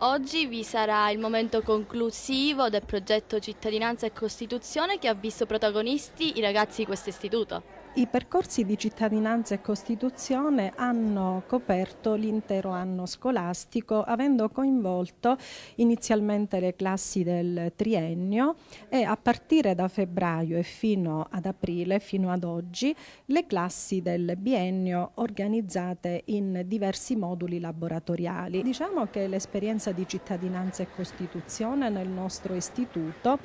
Oggi vi sarà il momento conclusivo del progetto Cittadinanza e Costituzione che ha visto protagonisti i ragazzi di questo istituto. I percorsi di cittadinanza e Costituzione hanno coperto l'intero anno scolastico avendo coinvolto inizialmente le classi del triennio e a partire da febbraio e fino ad aprile, fino ad oggi, le classi del biennio organizzate in diversi moduli laboratoriali. Diciamo che l'esperienza di cittadinanza e Costituzione nel nostro istituto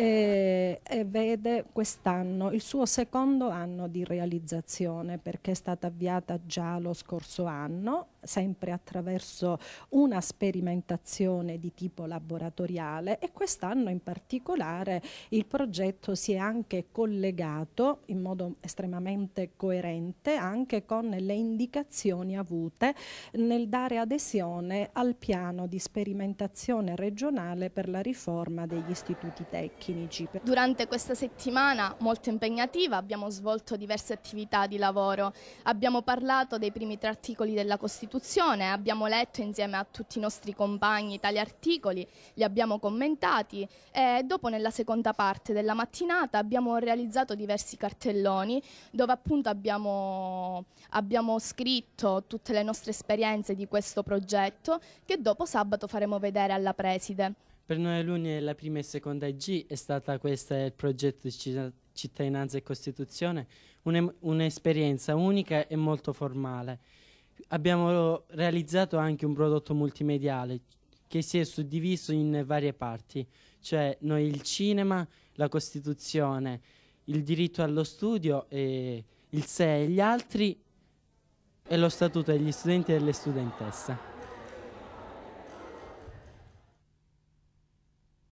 e, e vede quest'anno il suo secondo anno di realizzazione perché è stata avviata già lo scorso anno, sempre attraverso una sperimentazione di tipo laboratoriale e quest'anno in particolare il progetto si è anche collegato in modo estremamente coerente anche con le indicazioni avute nel dare adesione al piano di sperimentazione regionale per la riforma degli istituti tecnici macchine jeep. Durante questa settimana molto impegnativa abbiamo svolto diverse attività di lavoro, abbiamo parlato dei primi tre articoli della Costituzione, abbiamo letto insieme a tutti i nostri compagni tali articoli, li abbiamo commentati e dopo nella seconda parte della mattinata abbiamo realizzato diversi cartelloni dove appunto abbiamo, abbiamo scritto tutte le nostre esperienze di questo progetto che dopo sabato faremo vedere alla preside. Per noi alunni della prima e seconda IG è stata questo il progetto di Cittadinanza e Costituzione, un'esperienza unica e molto formale. Abbiamo realizzato anche un prodotto multimediale che si è suddiviso in varie parti, cioè noi il cinema, la Costituzione, il diritto allo studio, e il SE e gli altri e lo statuto degli studenti e delle studentesse.